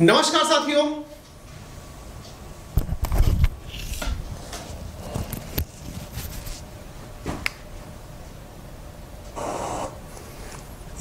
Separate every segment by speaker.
Speaker 1: नमस्कार साथियों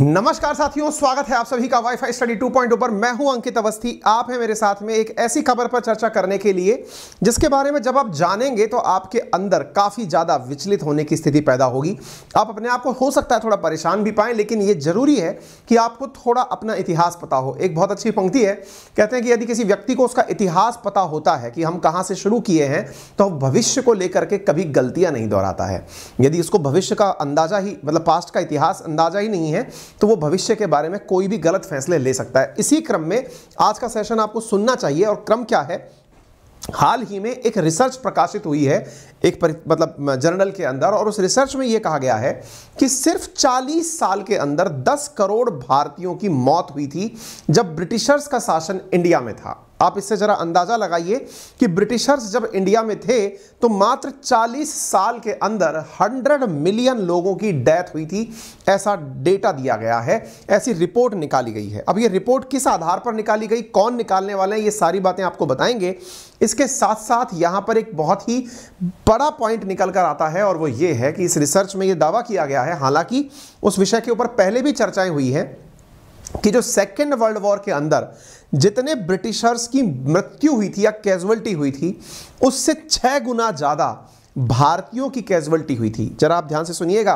Speaker 1: नमस्कार साथियों स्वागत है आप सभी का वाईफाई स्टडी टू पॉइंट ऊपर मैं हूं अंकित अवस्थी आप हैं मेरे साथ में एक ऐसी खबर पर चर्चा करने के लिए जिसके बारे में जब आप जानेंगे तो आपके अंदर काफ़ी ज़्यादा विचलित होने की स्थिति पैदा होगी आप अपने आप को हो सकता है थोड़ा परेशान भी पाएं लेकिन ये जरूरी है कि आपको थोड़ा अपना इतिहास पता हो एक बहुत अच्छी पंक्ति है कहते हैं कि यदि किसी व्यक्ति को उसका इतिहास पता होता है कि हम कहाँ से शुरू किए हैं तो भविष्य को लेकर के कभी गलतियाँ नहीं दोहराता है यदि उसको भविष्य का अंदाज़ा ही मतलब पास्ट का इतिहास अंदाज़ा ही नहीं है तो वो भविष्य के बारे में कोई भी गलत फैसले ले सकता है इसी क्रम में आज का सेशन आपको सुनना चाहिए और क्रम क्या है हाल ही में एक रिसर्च प्रकाशित हुई है एक मतलब जर्नल के अंदर और उस रिसर्च में यह कहा गया है कि सिर्फ 40 साल के अंदर 10 करोड़ भारतीयों की मौत हुई थी जब ब्रिटिशर्स का शासन इंडिया में था आप इससे जरा अंदाजा लगाइए कि ब्रिटिशर्स जब इंडिया में थे तो मात्र 40 साल के अंदर 100 मिलियन लोगों की डेथ हुई थी ऐसा डेटा दिया गया है ऐसी रिपोर्ट निकाली गई है अब ये रिपोर्ट किस आधार पर निकाली गई कौन निकालने वाले हैं ये सारी बातें आपको बताएंगे इसके साथ साथ यहां पर एक बहुत ही बड़ा पॉइंट निकल कर आता है और वो ये है कि इस रिसर्च में ये दावा किया गया है हालांकि उस विषय के ऊपर पहले भी चर्चाएं हुई हैं कि जो सेकेंड वर्ल्ड वॉर के अंदर जितने ब्रिटिशर्स की मृत्यु हुई थी या कैजुअल्टी हुई थी उससे छह गुना ज़्यादा भारतीयों की कैजुअल्टी हुई थी जरा आप ध्यान से सुनिएगा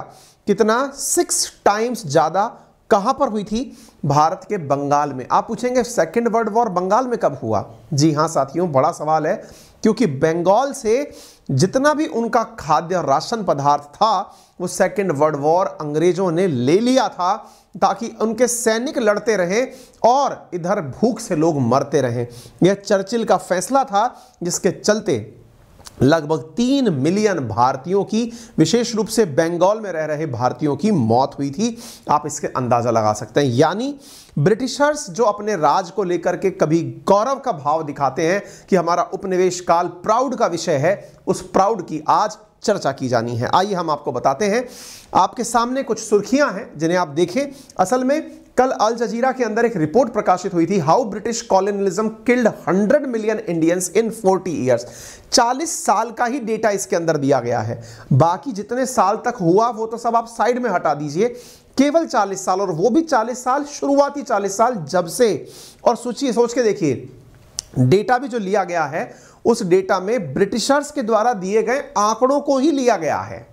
Speaker 1: कितना सिक्स टाइम्स ज़्यादा कहां पर हुई थी भारत के बंगाल में आप पूछेंगे सेकेंड वर्ल्ड वॉर बंगाल में कब हुआ जी हां साथियों बड़ा सवाल है क्योंकि बंगाल से जितना भी उनका खाद्य राशन पदार्थ था वो सेकेंड वर्ल्ड वॉर अंग्रेजों ने ले लिया था ताकि उनके सैनिक लड़ते रहें और इधर भूख से लोग मरते रहें यह चर्चिल का फैसला था जिसके चलते लगभग तीन मिलियन भारतीयों की विशेष रूप से बंगाल में रह रहे भारतीयों की मौत हुई थी आप इसके अंदाज़ा लगा सकते हैं यानी ब्रिटिशर्स जो अपने राज को लेकर के कभी गौरव का भाव दिखाते हैं कि हमारा उपनिवेश काल प्राउड का विषय है उस प्राउड की आज चर्चा की जानी है आइए हम आपको बताते हैं आपके सामने कुछ सुर्खियां हैं जिन्हें आप देखें असल में कल अल जजीरा के अंदर एक रिपोर्ट प्रकाशित हुई थी how British colonialism killed 100 million Indians in 40 years 40 साल का ही डेटा इसके अंदर दिया गया है बाकी जितने साल तक हुआ वो तो सब आप साइड में हटा दीजिए केवल 40 साल और वो भी 40 साल शुरुआती 40 साल जब से और सोचिए सोच के देखिए डेटा भी जो लिया गया है उस डेटा में ब्रिटिशर्स के द्वारा दिए गए आंकड़ों को ही लिया गया है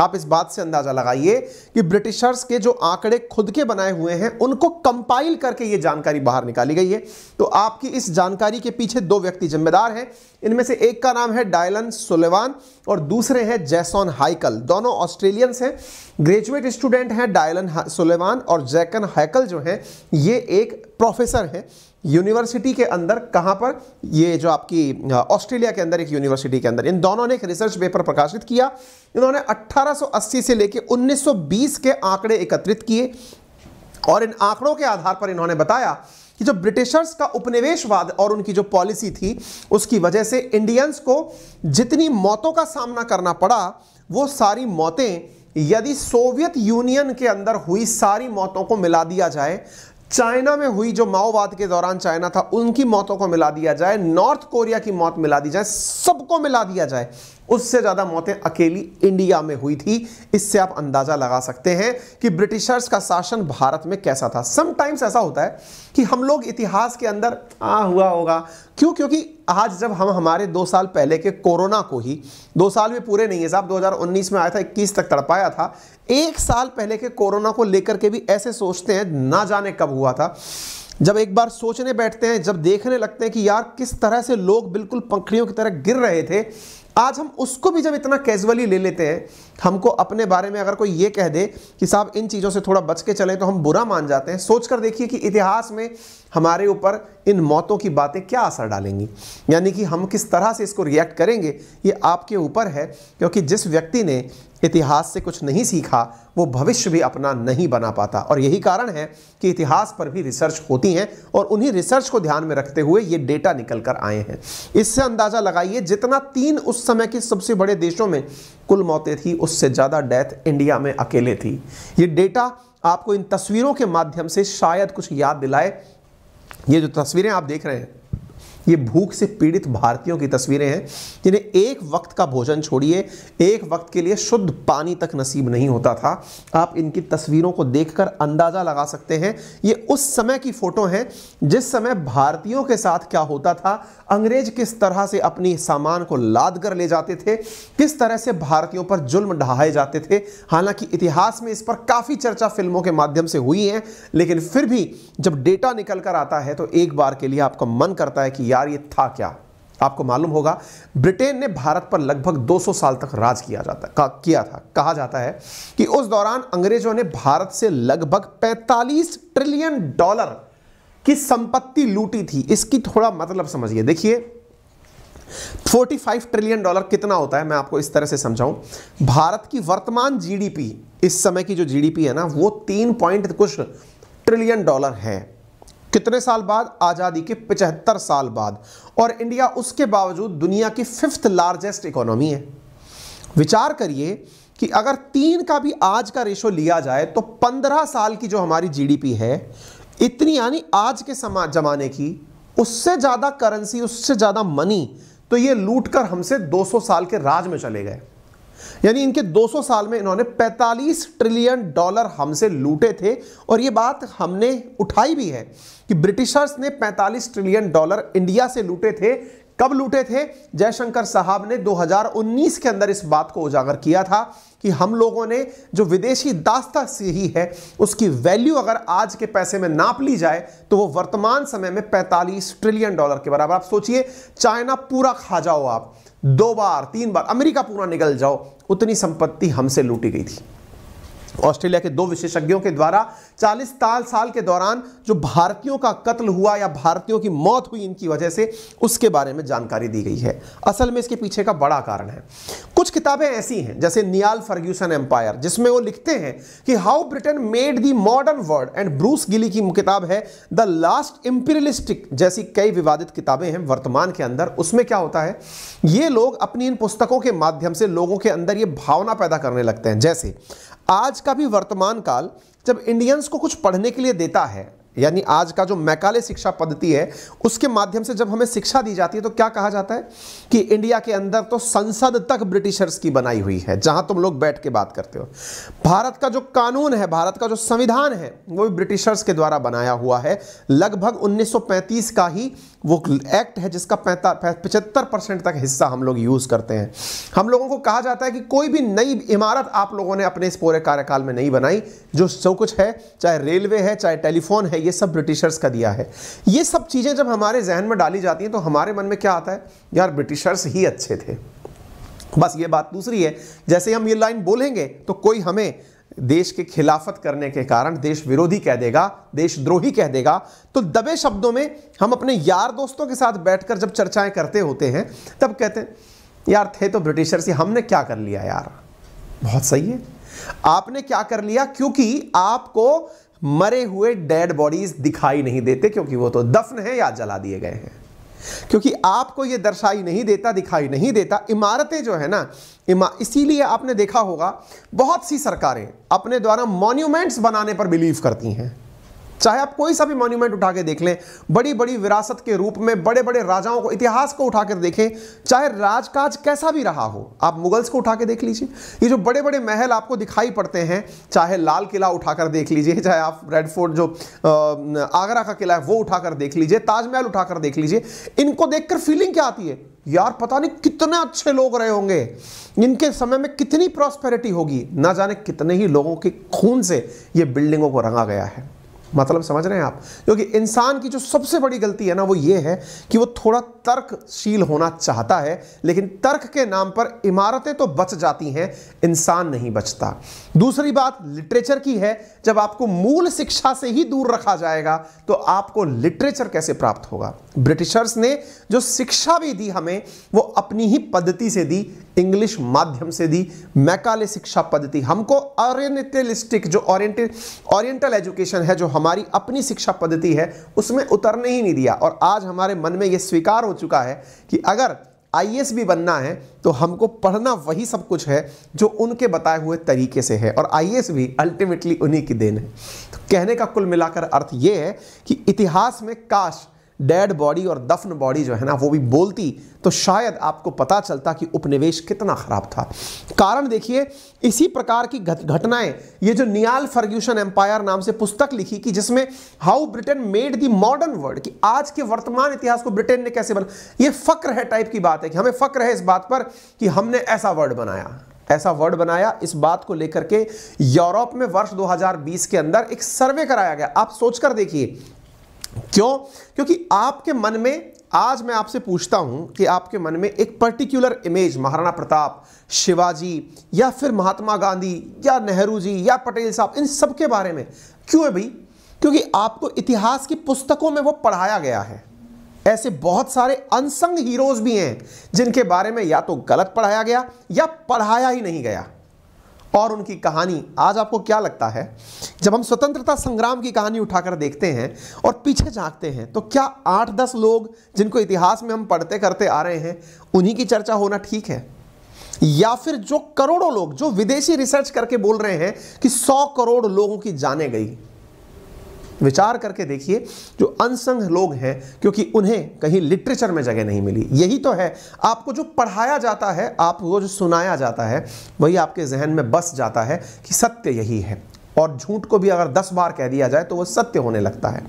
Speaker 1: आप इस बात से अंदाजा लगाइए कि ब्रिटिशर्स के जो आंकड़े खुद के बनाए हुए हैं उनको कंपाइल करके ये जानकारी बाहर निकाली गई है तो आपकी इस जानकारी के पीछे दो व्यक्ति जिम्मेदार हैं इनमें से एक का नाम है डायलन सुलेवान और दूसरे हैं जैसन हाइकल दोनों ऑस्ट्रेलियंस हैं ग्रेजुएट स्टूडेंट हैं डायलन सुलेवान और जैकन हाइकल जो हैं ये एक प्रोफेसर हैं यूनिवर्सिटी के अंदर कहां पर ये जो आपकी ऑस्ट्रेलिया के अंदर एक यूनिवर्सिटी के अंदर इन दोनों ने एक रिसर्च पेपर प्रकाशित किया इन्होंने 1880 से लेकर 1920 के आंकड़े एकत्रित किए और इन आंकड़ों के आधार पर इन्होंने बताया कि जो ब्रिटिशर्स का उपनिवेशवाद और उनकी जो पॉलिसी थी उसकी वजह से इंडियंस को जितनी मौतों का सामना करना पड़ा वो सारी मौतें यदि सोवियत यूनियन के अंदर हुई सारी मौतों को मिला दिया जाए चाइना में हुई जो माओवाद के दौरान चाइना था उनकी मौतों को मिला दिया जाए नॉर्थ कोरिया की मौत मिला दी जाए सबको मिला दिया जाए उससे ज़्यादा मौतें अकेली इंडिया में हुई थी इससे आप अंदाज़ा लगा सकते हैं कि ब्रिटिशर्स का शासन भारत में कैसा था समटाइम्स ऐसा होता है कि हम लोग इतिहास के अंदर आ हुआ होगा क्यों क्योंकि आज जब हम हमारे दो साल पहले के कोरोना को ही दो साल भी पूरे नहीं है साहब 2019 में आया था 21 तक तड़पाया था एक साल पहले के कोरोना को लेकर के भी ऐसे सोचते हैं ना जाने कब हुआ था जब एक बार सोचने बैठते हैं जब देखने लगते हैं कि यार किस तरह से लोग बिल्कुल पंखड़ियों की तरह गिर रहे थे आज हम उसको भी जब इतना कैजुअली ले लेते हैं हमको अपने बारे में अगर कोई ये कह दे कि साहब इन चीज़ों से थोड़ा बच के चलें तो हम बुरा मान जाते हैं सोच कर देखिए कि इतिहास में हमारे ऊपर इन मौतों की बातें क्या असर डालेंगी यानी कि हम किस तरह से इसको रिएक्ट करेंगे ये आपके ऊपर है क्योंकि जिस व्यक्ति ने इतिहास से कुछ नहीं सीखा वो भविष्य भी अपना नहीं बना पाता और यही कारण है कि इतिहास पर भी रिसर्च होती हैं और उन्हीं रिसर्च को ध्यान में रखते हुए ये डेटा निकल कर आए हैं इससे अंदाज़ा लगाइए जितना तीन उस समय के सबसे बड़े देशों में कुल मौतें थी उससे ज़्यादा डेथ इंडिया में अकेले थी ये डेटा आपको इन तस्वीरों के माध्यम से शायद कुछ याद दिलाए ये जो तस्वीरें आप देख रहे हैं ये भूख से पीड़ित भारतीयों की तस्वीरें हैं जिन्हें एक वक्त का भोजन छोड़िए एक वक्त के लिए शुद्ध पानी तक नसीब नहीं होता था आप इनकी तस्वीरों को देखकर अंदाज़ा लगा सकते हैं ये उस समय की फ़ोटो है जिस समय भारतीयों के साथ क्या होता था अंग्रेज किस तरह से अपनी सामान को लाद कर ले जाते थे किस तरह से भारतीयों पर जुल्म ढहाए जाते थे हालांकि इतिहास में इस पर काफ़ी चर्चा फिल्मों के माध्यम से हुई है लेकिन फिर भी जब डेटा निकल कर आता है तो एक बार के लिए आपका मन करता है कि यार ये था क्या आपको मालूम होगा ब्रिटेन ने भारत पर लगभग 200 साल तक राज किया जाता का, किया था कहा जाता है कि उस दौरान अंग्रेजों ने भारत से लगभग 45 ट्रिलियन डॉलर की संपत्ति लूटी थी इसकी थोड़ा मतलब समझिए देखिए 45 ट्रिलियन डॉलर कितना होता है मैं आपको इस तरह से समझाऊं भारत की वर्तमान जीडीपी इस समय की जो जीडीपी है ना वो तीन पॉइंट कुछ ट्रिलियन डॉलर है कितने साल बाद आज़ादी के 75 साल बाद और इंडिया उसके बावजूद दुनिया की फिफ्थ लार्जेस्ट इकोनॉमी है विचार करिए कि अगर तीन का भी आज का रेशो लिया जाए तो 15 साल की जो हमारी जीडीपी है इतनी यानी आज के समा जमाने की उससे ज़्यादा करेंसी उससे ज़्यादा मनी तो ये लूट कर हमसे 200 साल के राज में चले गए यानी इनके 200 साल में इन्होंने 45 ट्रिलियन डॉलर हमसे लूटे थे और ये बात हमने उठाई भी है कि ब्रिटिशर्स ने 45 ट्रिलियन डॉलर इंडिया से लूटे थे कब लूटे थे जयशंकर साहब ने 2019 के अंदर इस बात को उजागर किया था कि हम लोगों ने जो विदेशी दास्ता ही है उसकी वैल्यू अगर आज के पैसे में नाप ली जाए तो वो वर्तमान समय में 45 ट्रिलियन डॉलर के बराबर आप सोचिए चाइना पूरा खा जाओ आप दो बार तीन बार अमेरिका पूरा निकल जाओ उतनी संपत्ति हमसे लूटी गई थी ऑस्ट्रेलिया के दो विशेषज्ञों के द्वारा 40 साल साल के दौरान जो भारतीयों का कत्ल हुआ या भारतीयों की मौत हुई इनकी वजह से उसके बारे में जानकारी दी गई है असल में इसके पीछे का बड़ा कारण है कुछ किताबें ऐसी हैं जैसे नियाल फर्ग्यूसन एम्पायर जिसमें वो लिखते हैं कि how Britain made the modern world and Bruce Gilley की किताब है द लास्ट इंपीरियलिस्टिक जैसी कई विवादित किताबें हैं वर्तमान के अंदर उसमें क्या होता है ये लोग अपनी इन पुस्तकों के माध्यम से लोगों के अंदर ये भावना पैदा करने लगते हैं जैसे आज का भी वर्तमान काल जब इंडियंस को कुछ पढ़ने के लिए देता है यानी आज का जो मैकाले शिक्षा पद्धति है उसके माध्यम से जब हमें शिक्षा दी जाती है तो क्या कहा जाता है कि इंडिया के अंदर तो संसद तक ब्रिटिशर्स की बनाई हुई है जहां तुम लोग बैठ के बात करते हो भारत का जो कानून है भारत का जो संविधान है वो भी ब्रिटिशर्स के द्वारा बनाया हुआ है लगभग 1935 का ही वो एक्ट है जिसका पचहत्तर परसेंट तक हिस्सा हम लोग यूज़ करते हैं हम लोगों को कहा जाता है कि कोई भी नई इमारत आप लोगों ने अपने इस पूरे कार्यकाल में नहीं बनाई जो सब कुछ है चाहे रेलवे है चाहे टेलीफोन है ये सब ब्रिटिशर्स का दिया है ये सब चीज़ें जब हमारे जहन में डाली जाती हैं तो हमारे मन में क्या आता है यार ब्रिटिशर्स ही अच्छे थे बस ये बात दूसरी है जैसे हम ये लाइन बोलेंगे तो कोई हमें देश के खिलाफत करने के कारण देश विरोधी कह देगा देशद्रोही कह देगा तो दबे शब्दों में हम अपने यार दोस्तों के साथ बैठकर जब चर्चाएं करते होते हैं तब कहते हैं यार थे तो ब्रिटिशर से हमने क्या कर लिया यार बहुत सही है आपने क्या कर लिया क्योंकि आपको मरे हुए डेड बॉडीज दिखाई नहीं देते क्योंकि वो तो दफन है या जला दिए गए हैं क्योंकि आपको ये दर्शाई नहीं देता दिखाई नहीं देता इमारतें जो है ना इमा इसीलिए आपने देखा होगा बहुत सी सरकारें अपने द्वारा मॉन्यूमेंट्स बनाने पर बिलीव करती हैं चाहे आप कोई सा भी मॉन्यूमेंट उठा के देख लें बड़ी बड़ी विरासत के रूप में बड़े बड़े राजाओं को इतिहास को उठाकर देखें चाहे राजकाज कैसा भी रहा हो आप मुगल्स को उठा के देख लीजिए ये जो बड़े बड़े महल आपको दिखाई पड़ते हैं चाहे लाल किला उठाकर देख लीजिए चाहे आप रेड फोर्ट जो आगरा का किला है वो उठाकर देख लीजिए ताजमहल उठाकर देख लीजिए इनको देखकर फीलिंग क्या आती है यार पता नहीं कितने अच्छे लोग रहे होंगे इनके समय में कितनी प्रॉस्पेरिटी होगी ना जाने कितने ही लोगों के खून से ये बिल्डिंगों को रंगा गया है मतलब समझ रहे हैं आप क्योंकि इंसान की जो सबसे बड़ी गलती है ना वो ये है कि वो थोड़ा तर्कशील होना चाहता है लेकिन तर्क के नाम पर इमारतें तो बच जाती हैं इंसान नहीं बचता दूसरी बात लिटरेचर की है जब आपको मूल शिक्षा से ही दूर रखा जाएगा तो आपको लिटरेचर कैसे प्राप्त होगा ब्रिटिशर्स ने जो शिक्षा भी दी हमें वो अपनी ही पद्धति से दी इंग्लिश माध्यम से दी मैकाले शिक्षा पद्धति हमको ओरिएंटलिस्टिक जो ओरिएंटल एजुकेशन है जो हम हमारी अपनी शिक्षा पद्धति है उसमें उतरने ही नहीं दिया और आज हमारे मन में ये स्वीकार हो चुका है कि अगर आई भी बनना है तो हमको पढ़ना वही सब कुछ है जो उनके बताए हुए तरीके से है और आई भी अल्टीमेटली उन्हीं की देन है तो कहने का कुल मिलाकर अर्थ ये है कि इतिहास में काश डेड बॉडी और दफन बॉडी जो है ना वो भी बोलती तो शायद आपको पता चलता कि उपनिवेश कितना खराब था कारण देखिए इसी प्रकार की घटनाएं ये जो नियाल फर्ग्यूशन एम्पायर नाम से पुस्तक लिखी कि जिसमें how Britain made the modern world कि आज के वर्तमान इतिहास को ब्रिटेन ने कैसे बना ये फक्र है टाइप की बात है कि हमें फक्र है इस बात पर कि हमने ऐसा वर्ड बनाया ऐसा वर्ड बनाया इस बात को लेकर के यूरोप में वर्ष 2020 के अंदर एक सर्वे कराया गया आप सोचकर देखिए क्यों क्योंकि आपके मन में आज मैं आपसे पूछता हूं कि आपके मन में एक पर्टिकुलर इमेज महाराणा प्रताप शिवाजी या फिर महात्मा गांधी या नेहरू जी या पटेल साहब इन सब के बारे में क्यों है भाई क्योंकि आपको इतिहास की पुस्तकों में वो पढ़ाया गया है ऐसे बहुत सारे अनसंग हीरोज भी हैं जिनके बारे में या तो गलत पढ़ाया गया या पढ़ाया ही नहीं गया और उनकी कहानी आज आपको क्या लगता है जब हम स्वतंत्रता संग्राम की कहानी उठाकर देखते हैं और पीछे झांकते हैं तो क्या आठ दस लोग जिनको इतिहास में हम पढ़ते करते आ रहे हैं उन्हीं की चर्चा होना ठीक है या फिर जो करोड़ों लोग जो विदेशी रिसर्च करके बोल रहे हैं कि सौ करोड़ लोगों की जाने गई विचार करके देखिए जो अनसंग लोग हैं क्योंकि उन्हें कहीं लिटरेचर में जगह नहीं मिली यही तो है आपको जो पढ़ाया जाता है आपको जो सुनाया जाता है वही आपके जहन में बस जाता है कि सत्य यही है और झूठ को भी अगर दस बार कह दिया जाए तो वह सत्य होने लगता है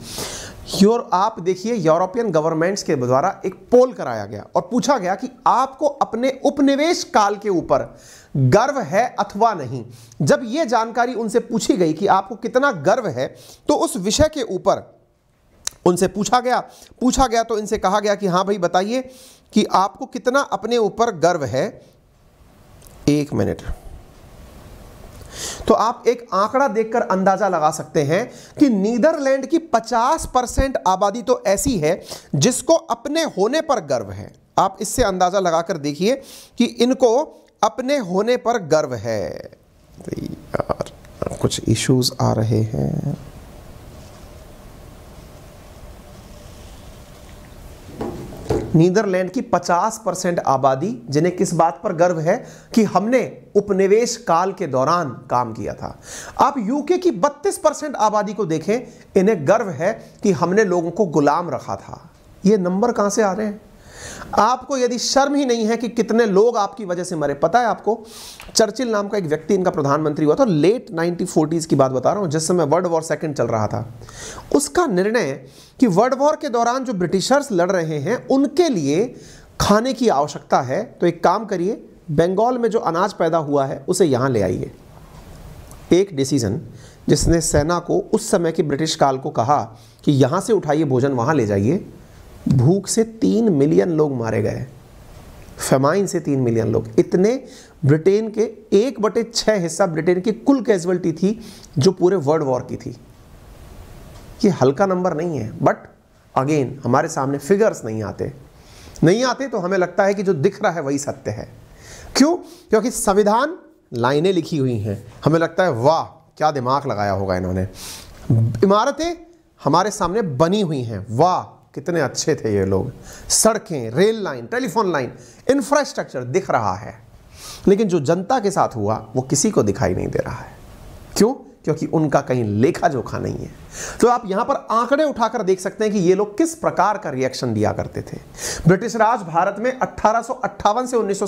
Speaker 1: योर आप देखिए यूरोपियन गवर्नमेंट्स के द्वारा एक पोल कराया गया और पूछा गया कि आपको अपने उपनिवेश काल के ऊपर गर्व है अथवा नहीं जब यह जानकारी उनसे पूछी गई कि आपको कितना गर्व है तो उस विषय के ऊपर उनसे पूछा गया पूछा गया तो इनसे कहा गया कि हां भाई बताइए कि आपको कितना अपने ऊपर गर्व है एक मिनट तो आप एक आंकड़ा देखकर अंदाजा लगा सकते हैं कि नीदरलैंड की 50 परसेंट आबादी तो ऐसी है जिसको अपने होने पर गर्व है आप इससे अंदाजा लगाकर देखिए कि इनको अपने होने पर गर्व है तो यार कुछ इश्यूज आ रहे हैं नीदरलैंड की 50 परसेंट आबादी जिन्हें किस बात पर गर्व है कि हमने उपनिवेश काल के दौरान काम किया था आप यूके की 32 परसेंट आबादी को देखें इन्हें गर्व है कि हमने लोगों को गुलाम रखा था ये नंबर कहां से आ रहे हैं आपको यदि शर्म ही नहीं है कि कितने लोग आपकी वजह से मरे पता है आपको चर्चिल नाम का एक व्यक्ति इनका प्रधानमंत्री हुआ था लेट नाइनटीन फोर्टीज़ की बात बता रहा हूं जिस समय वर्ल्ड वॉर सेकेंड चल रहा था उसका निर्णय कि वर्ल्ड वॉर के दौरान जो ब्रिटिशर्स लड़ रहे हैं उनके लिए खाने की आवश्यकता है तो एक काम करिए बंगाल में जो अनाज पैदा हुआ है उसे यहां ले आइए एक डिसीजन जिसने सेना को उस समय के ब्रिटिश काल को कहा कि यहां से उठाइए भोजन वहां ले जाइए भूख से तीन मिलियन लोग मारे गए फेमाइन से तीन मिलियन लोग इतने ब्रिटेन के एक बटे छह हिस्सा ब्रिटेन की कुल कैजुअलिटी थी जो पूरे वर्ल्ड वॉर की थी ये हल्का नंबर नहीं है बट अगेन हमारे सामने फिगर्स नहीं आते नहीं आते तो हमें लगता है कि जो दिख रहा है वही सत्य है क्यों क्योंकि संविधान लाइनें लिखी हुई हैं हमें लगता है वाह क्या दिमाग लगाया होगा इन्होंने इमारतें हमारे सामने बनी हुई हैं वाह कितने अच्छे थे ये लोग सड़कें rail line telephone line infrastructure दिख रहा है लेकिन जो जनता के साथ हुआ वो किसी को दिखाई नहीं दे रहा है क्यों क्योंकि उनका कहीं लेखा जोखा नहीं है तो आप यहां पर आंकड़े उठाकर देख सकते हैं कि ये लोग किस प्रकार का रिएक्शन दिया करते थे ब्रिटिश राज भारत में अट्ठारह से उन्नीस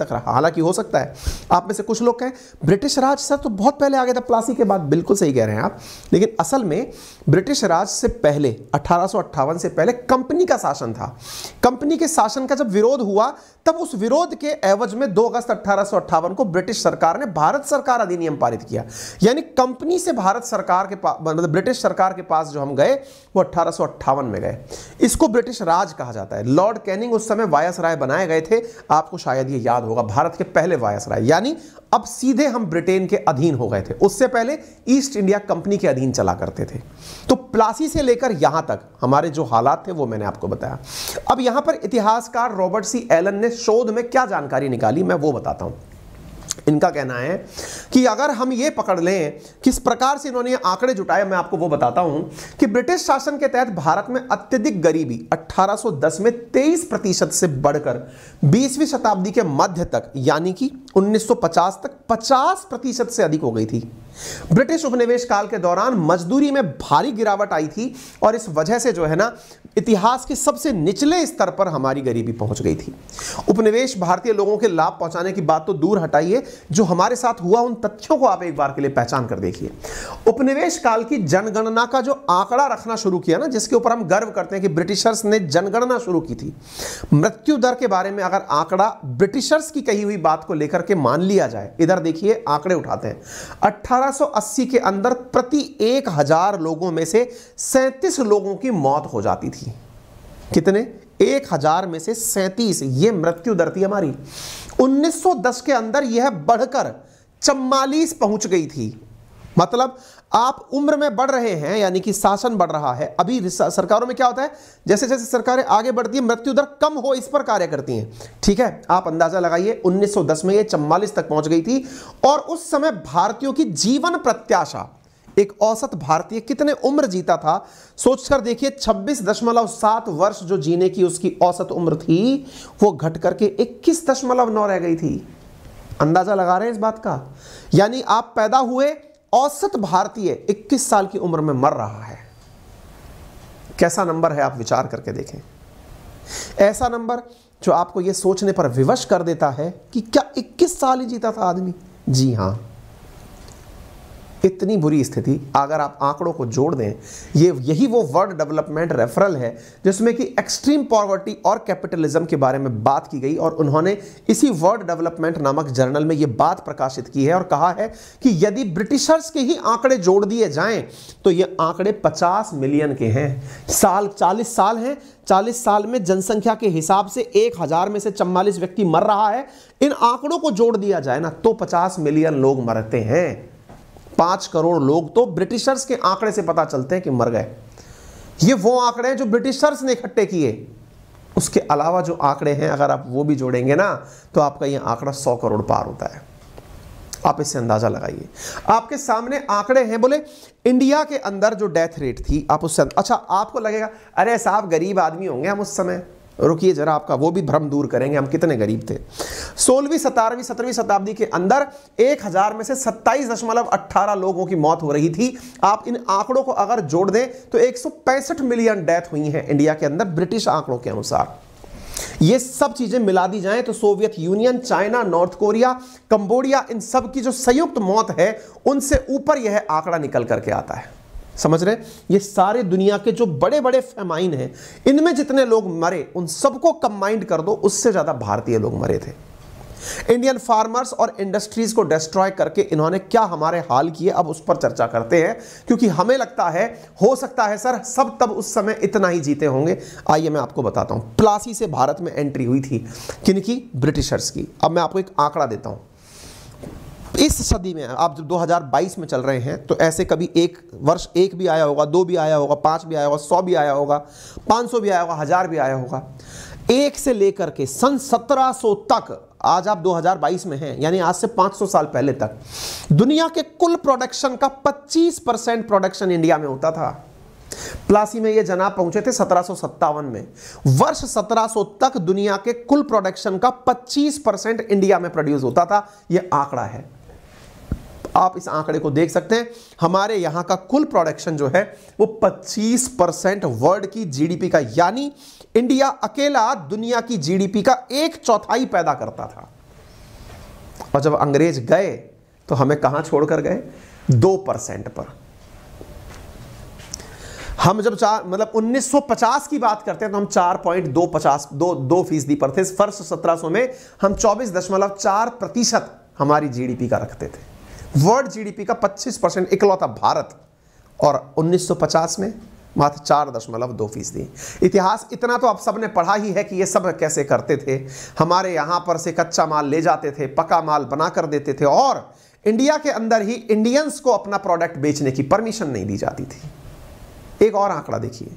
Speaker 1: तक रहा हालांकि हो सकता है आप में से कुछ लोग कहें ब्रिटिश राज सर तो बहुत पहले आ गए थे प्लासी के बाद बिल्कुल सही कह रहे हैं आप लेकिन असल में ब्रिटिश राज से पहले अट्ठारह से पहले कंपनी का शासन था कंपनी के शासन का जब विरोध हुआ तब उस विरोध के एवज में दो अगस्त अट्ठारह को ब्रिटिश सरकार ने भारत सरकार अधिनियम पारित किया यानी कंपनी कंपनी से भारत सरकार के पास मतलब ब्रिटिश सरकार के पास जो हम गए वो अट्ठारह में गए इसको ब्रिटिश राज कहा जाता है लॉर्ड कैनिंग उस समय वायस राय बनाए गए थे आपको शायद ये याद होगा भारत के पहले वायस राय यानी अब सीधे हम ब्रिटेन के अधीन हो गए थे उससे पहले ईस्ट इंडिया कंपनी के अधीन चला करते थे तो प्लासी से लेकर यहां तक हमारे जो हालात थे वो मैंने आपको बताया अब यहां पर इतिहासकार रॉबर्ट सी एलन ने शोध में क्या जानकारी निकाली मैं वो बताता हूं इनका कहना है कि अगर हम ये पकड़ लें किस प्रकार से इन्होंने आंकड़े जुटाए मैं आपको वो बताता हूं कि ब्रिटिश शासन के तहत भारत में अत्यधिक गरीबी 1810 में 23 प्रतिशत से बढ़कर 20वीं शताब्दी के मध्य तक यानी कि 1950 तक 50 प्रतिशत से अधिक हो गई थी ब्रिटिश उपनिवेश काल के दौरान मजदूरी में भारी गिरावट आई थी और इस वजह से जो है ना इतिहास के सबसे निचले स्तर पर हमारी गरीबी पहुंच गई थी उपनिवेश भारतीय लोगों के लाभ पहुंचाने की बात तो दूर हटाइए जो हमारे साथ हुआ उन तथ्यों को आप एक बार के लिए पहचान कर देखिए उपनिवेश काल की जनगणना का जो आंकड़ा रखना शुरू किया ना जिसके ऊपर हम गर्व करते हैं कि ब्रिटिशर्स ने जनगणना शुरू की थी मृत्यु दर के बारे में अगर आंकड़ा ब्रिटिशर्स की कही हुई बात को लेकर के मान लिया जाए इधर देखिए आंकड़े उठाते हैं 1880 के अंदर प्रति एक हजार लोगों में से सैंतीस लोगों की मौत हो जाती थी कितने एक हजार में से सैतीस ये मृत्यु दर थी हमारी 1910 के अंदर यह बढ़कर चम्मालीस पहुंच गई थी मतलब आप उम्र में बढ़ रहे हैं यानी कि शासन बढ़ रहा है अभी सरकारों में क्या होता है जैसे जैसे सरकारें आगे बढ़ती है मृत्यु दर कम हो इस पर कार्य करती हैं ठीक है आप अंदाजा लगाइए 1910 में ये चम्मालीस तक पहुंच गई थी और उस समय भारतीयों की जीवन प्रत्याशा एक औसत भारतीय कितने उम्र जीता था सोचकर देखिए 26.7 वर्ष जो जीने की उसकी औसत उम्र थी वो घट करके 21.9 रह गई थी अंदाजा लगा रहे हैं इस बात का यानी आप पैदा हुए औसत भारतीय 21 साल की उम्र में मर रहा है कैसा नंबर है आप विचार करके देखें ऐसा नंबर जो आपको यह सोचने पर विवश कर देता है कि क्या 21 साल ही जीता था आदमी जी हां इतनी बुरी स्थिति अगर आप आंकड़ों को जोड़ दें ये यही वो वर्ल्ड डेवलपमेंट रेफरल है जिसमें कि एक्सट्रीम पॉवर्टी और कैपिटलिज्म के बारे में बात की गई और उन्होंने इसी वर्ल्ड डेवलपमेंट नामक जर्नल में ये बात प्रकाशित की है और कहा है कि यदि ब्रिटिशर्स के ही आंकड़े जोड़ दिए जाएं तो ये आंकड़े पचास मिलियन के हैं साल चालीस साल हैं चालीस साल में जनसंख्या के हिसाब से एक हजार में से चम्बालीस व्यक्ति मर रहा है इन आंकड़ों को जोड़ दिया जाए ना तो पचास मिलियन लोग मरते हैं पांच करोड़ लोग तो ब्रिटिशर्स के आंकड़े से पता चलते हैं कि मर गए ये वो आंकड़े हैं जो ब्रिटिशर्स ने इकट्ठे किए उसके अलावा जो आंकड़े हैं अगर आप वो भी जोड़ेंगे ना तो आपका ये आंकड़ा सौ करोड़ पार होता है आप इससे अंदाजा लगाइए आपके सामने आंकड़े हैं बोले इंडिया के अंदर जो डेथ रेट थी आप उससे अच्छा आपको लगेगा अरे साहब गरीब आदमी होंगे हम उस समय रुकिए जरा आपका वो भी भ्रम दूर करेंगे हम कितने गरीब थे सोलहवीं सतारहवीं सत्रहवीं शताब्दी के अंदर एक हजार में से सत्ताईस दशमलव अट्ठारह लोगों की मौत हो रही थी आप इन आंकड़ों को अगर जोड़ दें तो एक सौ पैंसठ मिलियन डेथ हुई हैं इंडिया के अंदर ब्रिटिश आंकड़ों के अनुसार ये सब चीजें मिला दी जाएं तो Soviet Union China North Korea Cambodia इन सब की जो संयुक्त मौत है उनसे ऊपर यह आंकड़ा निकल करके आता है समझ रहे ये सारे दुनिया के जो बड़े बड़े फेमाइन हैं इनमें जितने लोग मरे उन सबको कंबाइंड कर दो उससे ज्यादा भारतीय लोग मरे थे इंडियन फार्मर्स और इंडस्ट्रीज को डिस्ट्रॉय करके इन्होंने क्या हमारे हाल किए अब उस पर चर्चा करते हैं क्योंकि हमें लगता है हो सकता है सर सब तब उस समय इतना ही जीते होंगे आइए मैं आपको बताता हूं प्लासी से भारत में एंट्री हुई थी किनकी ब्रिटिशर्स की अब मैं आपको एक आंकड़ा देता हूं इस सदी में आप जब 2022 में चल रहे हैं तो ऐसे कभी एक वर्ष एक भी आया होगा दो भी आया होगा पांच भी आया होगा सौ भी आया होगा पांच सौ भी आया होगा हज़ार भी आया होगा एक से लेकर के सन 1700 तक आज आप 2022 में हैं यानी आज से 500 साल पहले तक दुनिया के कुल प्रोडक्शन का 25 परसेंट प्रोडक्शन इंडिया में होता था प्लासी में ये जनाब पहुंचे थे सत्रह में वर्ष 1700 तक दुनिया के कुल प्रोडक्शन का 25 परसेंट इंडिया में प्रोड्यूस होता था यह आंकड़ा है आप इस आंकड़े को देख सकते हैं हमारे यहां का कुल प्रोडक्शन जो है वो 25 परसेंट वर्ल्ड की जीडीपी का यानी इंडिया अकेला दुनिया की जीडीपी का एक चौथाई पैदा करता था और जब अंग्रेज गए तो हमें कहां छोड़कर गए दो परसेंट पर हम जब चार मतलब 1950 की बात करते हैं तो हम चार पॉइंट दो पचास दो दो फीसदी पर थे फर्स्ट 1700 में हम 24.4 प्रतिशत हमारी जीडीपी का रखते थे वर्ल्ड जीडीपी का 25 परसेंट इकलौता भारत और 1950 में मात्र चार दशमलव दो फीसदी इतिहास इतना तो आप सबने पढ़ा ही है कि ये सब कैसे करते थे हमारे यहां पर से कच्चा माल ले जाते थे पका माल बना कर देते थे और इंडिया के अंदर ही इंडियंस को अपना प्रोडक्ट बेचने की परमिशन नहीं दी जाती थी एक और आंकड़ा देखिए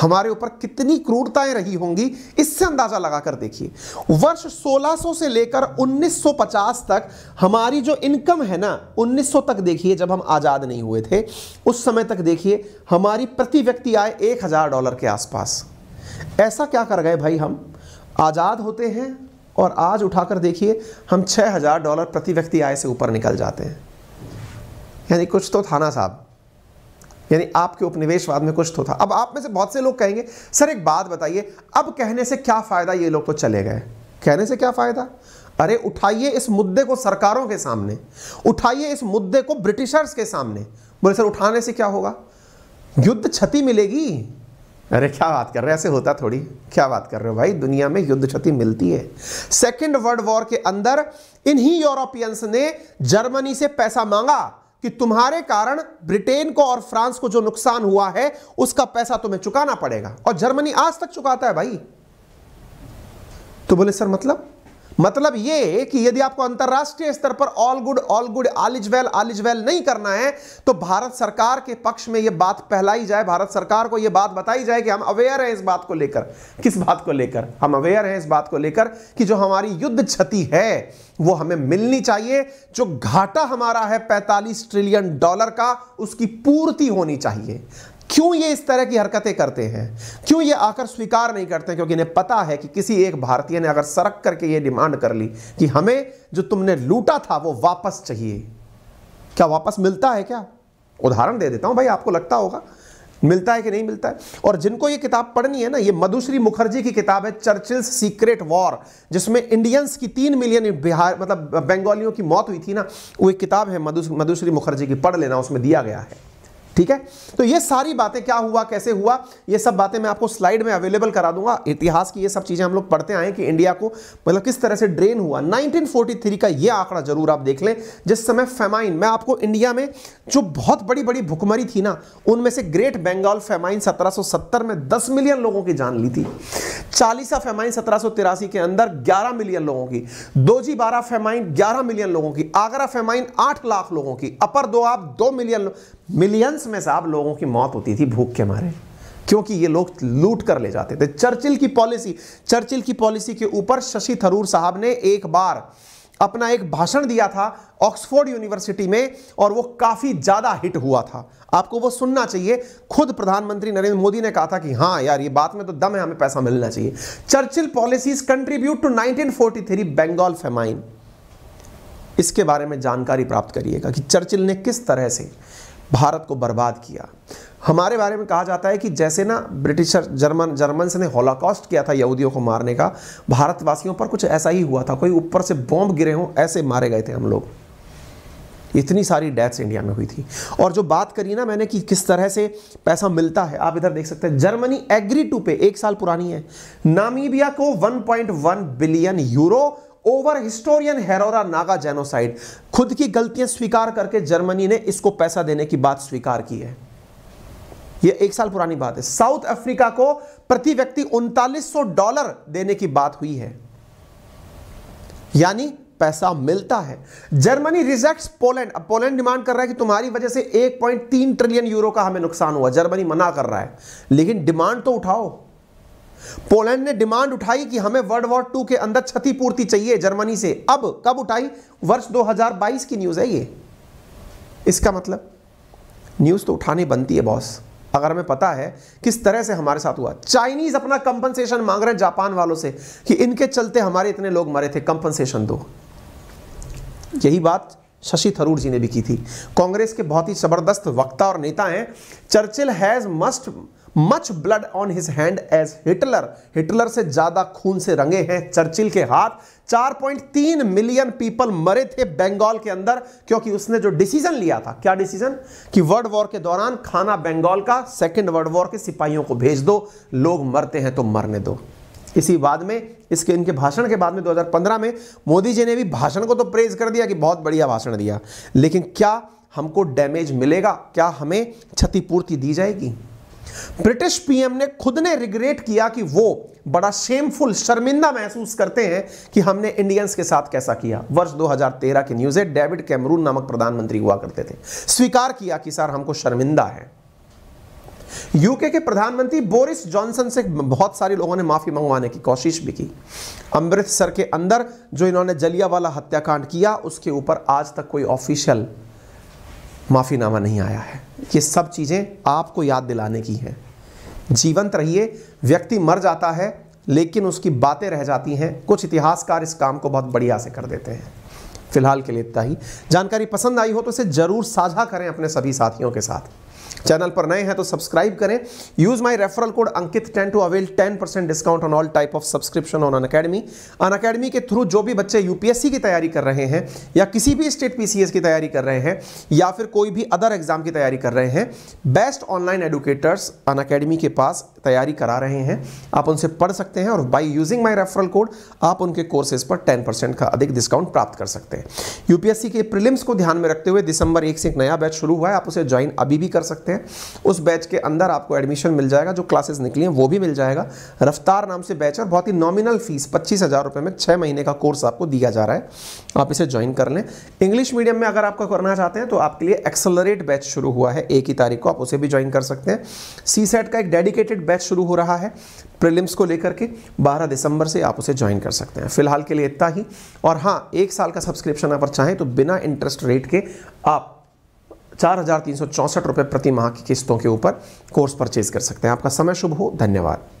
Speaker 1: हमारे ऊपर कितनी क्रूरताएं रही होंगी इससे अंदाजा लगाकर देखिए वर्ष 1600 से लेकर 1950 तक हमारी जो इनकम है ना 1900 तक देखिए जब हम आज़ाद नहीं हुए थे उस समय तक देखिए हमारी प्रति व्यक्ति आय एक हज़ार डॉलर के आसपास ऐसा क्या कर गए भाई हम आज़ाद होते हैं और आज उठाकर देखिए हम छह डॉलर प्रति व्यक्ति आय से ऊपर निकल जाते हैं यानी कुछ तो थाना साहब यानी आपके उपनिवेशवाद में कुछ तो था अब आप में से बहुत से लोग कहेंगे सर एक बात बताइए अब कहने से क्या फ़ायदा ये लोग तो चले गए कहने से क्या फ़ायदा अरे उठाइए इस मुद्दे को सरकारों के सामने उठाइए इस मुद्दे को ब्रिटिशर्स के सामने बोले सर उठाने से क्या होगा युद्ध क्षति मिलेगी अरे क्या बात कर रहे हो ऐसे होता थोड़ी क्या बात कर रहे हो भाई दुनिया में युद्ध क्षति मिलती है सेकेंड वर्ल्ड वॉर के अंदर इन्हीं यूरोपियंस ने जर्मनी से पैसा मांगा कि तुम्हारे कारण ब्रिटेन को और फ्रांस को जो नुकसान हुआ है उसका पैसा तुम्हें चुकाना पड़ेगा और जर्मनी आज तक चुकाता है भाई तो बोले सर मतलब मतलब ये कि यदि आपको अंतरराष्ट्रीय स्तर पर all good all good all is well all is well नहीं करना है तो भारत सरकार के पक्ष में यह बात फैलाई जाए भारत सरकार को यह बात बताई जाए कि हम अवेयर हैं इस बात को लेकर किस बात को लेकर हम अवेयर हैं इस बात को लेकर कि जो हमारी युद्ध क्षति है वो हमें मिलनी चाहिए जो घाटा हमारा है 45 ट्रिलियन डॉलर का उसकी पूर्ति होनी चाहिए क्यों ये इस तरह की हरकतें करते हैं क्यों ये आकर स्वीकार नहीं करते क्योंकि इन्हें पता है कि किसी एक भारतीय ने अगर सरक करके ये डिमांड कर ली कि हमें जो तुमने लूटा था वो वापस चाहिए क्या वापस मिलता है क्या उदाहरण दे देता हूं भाई आपको लगता होगा मिलता है कि नहीं मिलता है और जिनको ये किताब पढ़नी है ना ये मधुश्री मुखर्जी की किताब है चर्चिल्स सीक्रेट वॉर जिसमें इंडियंस की तीन मिलियन बिहार मतलब बंगालियों की मौत हुई थी ना वो एक किताब है मधुश्री मुखर्जी की पढ़ लेना उसमें दिया गया है ठीक है तो ये सारी बातें क्या हुआ कैसे हुआ ये सब बातें मैं आपको स्लाइड में अवेलेबल करा दूंगा इतिहास की ये सब चीज़ें हम लोग पढ़ते आए कि इंडिया को मतलब किस तरह से ड्रेन हुआ 1943 का ये आंकड़ा जरूर आप देख लें जिस समय फेमाइन मैं आपको इंडिया में जो बहुत बड़ी बड़ी भुखमरी थी ना उनमें से ग्रेट बंगाल फेमाइन सत्रह में दस मिलियन लोगों की जान ली थी चालीसा फेमाइन सत्रह के अंदर ग्यारह मिलियन लोगों की दोजी बारह फेमाइन ग्यारह मिलियन लोगों की आगरा फेमाइन आठ लाख लोगों की अपर दो आप दो मिलियन मिलियन थर्ड्स में साहब लोगों की मौत होती थी भूख के मारे क्योंकि ये लोग लूट कर ले जाते थे चर्चिल की पॉलिसी चर्चिल की पॉलिसी के ऊपर शशि थरूर साहब ने एक बार अपना एक भाषण दिया था ऑक्सफोर्ड यूनिवर्सिटी में और वो काफी ज्यादा हिट हुआ था आपको वो सुनना चाहिए खुद प्रधानमंत्री नरेंद्र मोदी ने कहा था कि हाँ यार ये बात में तो दम है हमें पैसा मिलना चाहिए Churchill policies contribute to 1943 Bengal famine इसके बारे में जानकारी प्राप्त करिएगा कि चर्चिल ने किस तरह से भारत को बर्बाद किया हमारे बारे में कहा जाता है कि जैसे ना ब्रिटिशर जर्मन जर्मन्स ने होलाकॉस्ट किया था यहूदियों को मारने का भारतवासियों पर कुछ ऐसा ही हुआ था कोई ऊपर से बॉम्ब गिरे हों ऐसे मारे गए थे हम लोग इतनी सारी डेथ्स इंडिया में हुई थी और जो बात करी ना मैंने कि किस तरह से पैसा मिलता है आप इधर देख सकते हैं जर्मनी एग्री टू पे एक साल पुरानी है नामीबिया को 1.1 billion euro over historian Herero Nama genocide खुद की गलतियां स्वीकार करके जर्मनी ने इसको पैसा देने की बात स्वीकार की है यह एक साल पुरानी बात है साउथ अफ्रीका को प्रति व्यक्ति उनतालीस डॉलर देने की बात हुई है यानी पैसा मिलता है जर्मनी रिजेक्ट पोलैंड अब पोलैंड डिमांड कर रहा है कि तुम्हारी वजह से 1.3 ट्रिलियन यूरो का हमें नुकसान हुआ जर्मनी मना कर रहा है लेकिन डिमांड तो उठाओ पोलैंड ने डिमांड उठाई कि हमें वर्ल्ड वॉर टू के अंदर क्षतिपूर्ति चाहिए जर्मनी से अब कब उठाई वर्ष 2022 की न्यूज है ये इसका मतलब न्यूज तो उठानी बनती है बॉस अगर हमें पता है किस तरह से हमारे साथ हुआ चाइनीज अपना कंपनसेशन मांग रहे जापान वालों से कि इनके चलते हमारे इतने लोग मरे थे कंपनसेशन दो यही बात शशि थरूर जी ने भी की थी कांग्रेस के बहुत ही जबरदस्त वक्ता और नेता हैं Churchill has must much blood on his hand as Hitler Hitler से ज्यादा खून से रंगे हैं चर्चिल के हाथ 4.3 मिलियन पीपल मरे थे बंगाल के अंदर क्योंकि उसने जो डिसीजन लिया था क्या डिसीजन कि वर्ल्ड वॉर के दौरान खाना बंगाल का सेकेंड वर्ल्ड वॉर के सिपाहियों को भेज दो लोग मरते हैं तो मरने दो इसी बाद में इसके इनके भाषण के बाद में 2015 में मोदी जी ने भी भाषण को तो प्रेज कर दिया कि बहुत बढ़िया भाषण दिया लेकिन क्या हमको डैमेज मिलेगा क्या हमें क्षतिपूर्ति दी जाएगी ब्रिटिश पीएम ने खुद ने रिग्रेट किया कि वो बड़ा शेमफुल शर्मिंदा महसूस करते हैं कि हमने इंडियंस के साथ कैसा किया वर्ष 2013 की न्यूज डेविड कैमरून नामक प्रधानमंत्री हुआ करते थे स्वीकार किया कि सर हमको शर्मिंदा है यूके के प्रधानमंत्री बोरिस जॉनसन से बहुत सारे लोगों ने माफी मंगवाने की कोशिश भी की अमृतसर के अंदर जो इन्होंने जलिया हत्याकांड किया उसके ऊपर आज तक कोई ऑफिशियल माफ़ीनामा नहीं आया है ये सब चीज़ें आपको याद दिलाने की हैं जीवंत रहिए व्यक्ति मर जाता है लेकिन उसकी बातें रह जाती हैं कुछ इतिहासकार इस काम को बहुत बढ़िया से कर देते हैं फिलहाल के लिए इतना ही जानकारी पसंद आई हो तो इसे ज़रूर साझा करें अपने सभी साथियों के साथ चैनल पर नए हैं तो सब्सक्राइब करें use my referral code Ankit ten to avail ten percent discount on all type of subscription on Unacademy Unacademy के थ्रू जो भी बच्चे यूपीएससी की तैयारी कर रहे हैं या किसी भी स्टेट पीसीएस की तैयारी कर रहे हैं या फिर कोई भी अदर एग्जाम की तैयारी कर रहे हैं best online educators Unacademy के पास तैयारी करा रहे हैं आप उनसे पढ़ सकते हैं और by using my referral code आप उनके कोर्सेज पर टेन परसेंट का अधिक डिस्काउंट प्राप्त कर सकते हैं यूपीएससी के प्रिलिम्स को ध्यान में रखते हुए दिसंबर एक से एक नया बैच शुरू हुआ है आप उसे ज्वाइन अभी भी कर सकते सकते हैं उस बैच के अंदर आपको एडमिशन मिल जाएगा जो क्लासेस निकली हैं वो भी मिल जाएगा रफ्तार नाम से बैच और बहुत ही नॉमिनल फीस पच्चीस हज़ार रुपये में छः महीने का कोर्स आपको दिया जा रहा है आप इसे ज्वाइन कर लें इंग्लिश मीडियम में अगर आपका करना चाहते हैं तो आपके लिए एक्सलरेट बैच शुरू हुआ है एक ही तारीख को आप उसे भी ज्वाइन कर सकते हैं सी का एक डेडिकेटेड बैच शुरू हो रहा है प्रिलिम्स को लेकर के 12 दिसंबर से आप उसे ज्वाइन कर सकते हैं फिलहाल के लिए इतना ही और हाँ एक साल का सब्सक्रिप्शन अगर चाहें तो बिना इंटरेस्ट रेट के आप चार हज़ार तीन सौ प्रति माह की किस्तों के ऊपर कोर्स परचेज कर सकते हैं आपका समय शुभ हो धन्यवाद